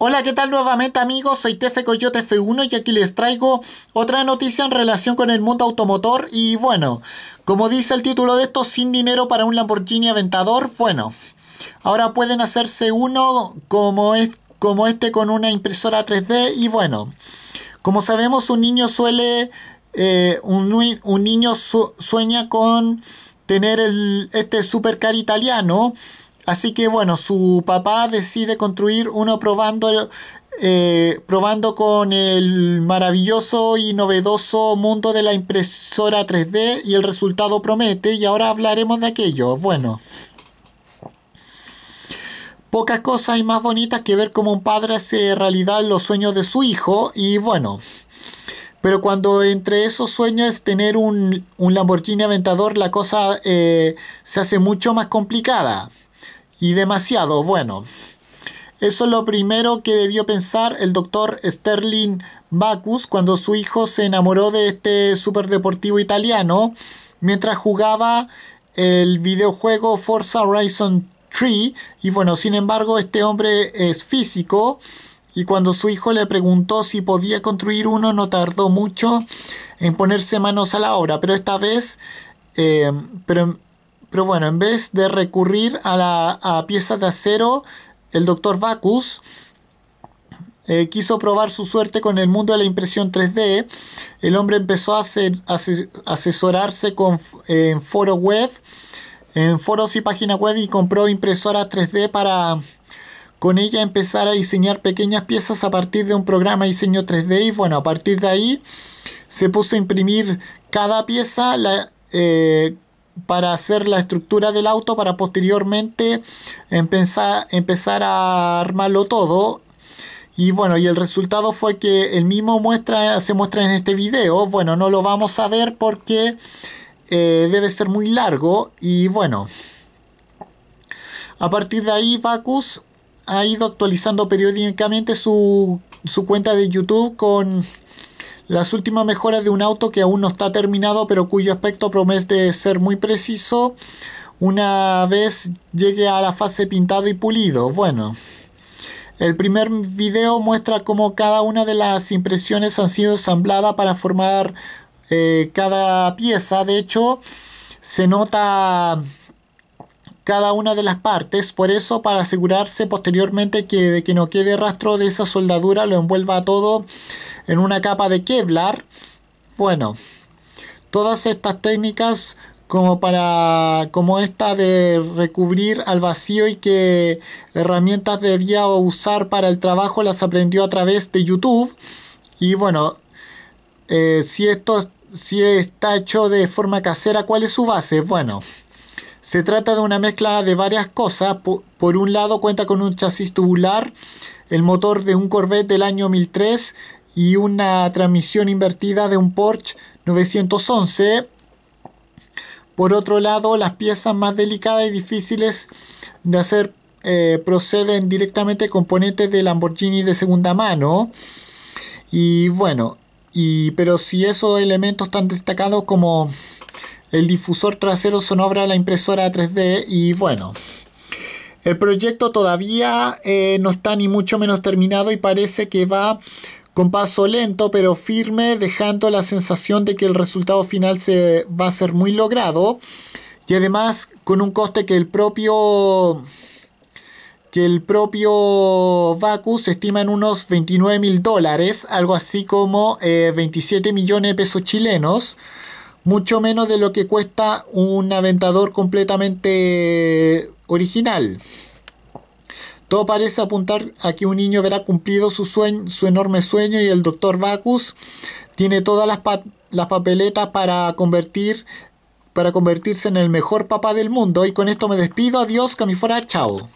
Hola, ¿qué tal nuevamente amigos? Soy Tefe Coyote F1 y aquí les traigo otra noticia en relación con el mundo automotor y bueno, como dice el título de esto, sin dinero para un Lamborghini Aventador, bueno, ahora pueden hacerse uno como, es, como este con una impresora 3D y bueno, como sabemos un niño suele, eh, un, un, niño sueña con tener este supercar italiano Así que bueno, su papá decide construir uno probando, eh, probando con el maravilloso y novedoso mundo de la impresora 3D y el resultado promete y ahora hablaremos de aquello. Bueno. Pocas cosas hay más bonitas que ver cómo un padre hace realidad los sueños de su hijo y bueno, pero cuando entre esos sueños es tener un, un Lamborghini Aventador, la cosa eh, se hace mucho más complicada y demasiado bueno. Eso es lo primero que debió pensar el doctor Sterling Bacus cuando su hijo se enamoró de este superdeportivo italiano mientras jugaba el videojuego Forza Horizon 3. Y bueno, sin embargo, este hombre es físico y cuando su hijo le preguntó si podía construir uno, no tardó mucho en ponerse manos a la obra, pero esta vez, eh, pero bueno, en vez de recurrir a, la, a piezas de acero, el doctor Vacus eh, quiso probar su suerte con el mundo de la impresión 3D. El hombre empezó a, hacer, asesorarse con, en foro web, en foros y páginas web y compró impresoras 3D para con ella empezar a diseñar pequeñas piezas a partir de un programa de diseño 3D y bueno, a partir de ahí se puso a imprimir cada pieza, eh, para hacer la estructura del auto para posteriormente empezar, empezar a armarlo todo y bueno, y el resultado fue que el mismo muestra, se muestra en este video. Bueno, no lo vamos a ver porque eh, debe ser muy largo. Y bueno, a partir de ahí vacus ha ido actualizando periódicamente su, su cuenta de YouTube con las últimas mejoras de un auto que aún no está terminado, pero cuyo aspecto promete ser muy preciso una vez llegue a la fase pintado y pulido. Bueno, el primer video muestra cómo cada una de las impresiones han sido ensambladas para formar eh, cada pieza. De hecho, se nota cada una de las partes. Por eso, para asegurarse posteriormente que, de que no quede rastro de esa soldadura, lo envuelva todo en una capa de Kevlar. Bueno, todas estas técnicas como para como esta de recubrir al vacío y que herramientas debía usar para el trabajo las aprendió a través de YouTube y bueno eh, si esto si está hecho de forma casera cuál es su base bueno se trata de una mezcla de varias cosas por, por un lado cuenta con un chasis tubular el motor de un Corvette del año 1003 y una transmisión invertida de un Porsche 911. Por otro lado, las piezas más delicadas y difíciles de hacer eh, proceden directamente componentes de Lamborghini de segunda mano. Y bueno, y, pero si esos elementos tan destacados como el difusor trasero son obra de la impresora 3D y bueno. El proyecto todavía eh, no está ni mucho menos terminado y parece que va con paso lento pero firme, dejando la sensación de que el resultado final se va a ser muy logrado y además con un coste que el propio que el propio Bacus se estima en unos 29 mil dólares, algo así como 27 eh, millones de pesos chilenos, mucho menos de lo que cuesta un aventador completamente original. Todo parece apuntar a que un niño verá cumplido su, sueño, su enorme sueño y el doctor Bacchus tiene todas las, papeletas para convertir para convertirse en el mejor papá del mundo. Y con esto me despido. Adiós, Camifora. Chao.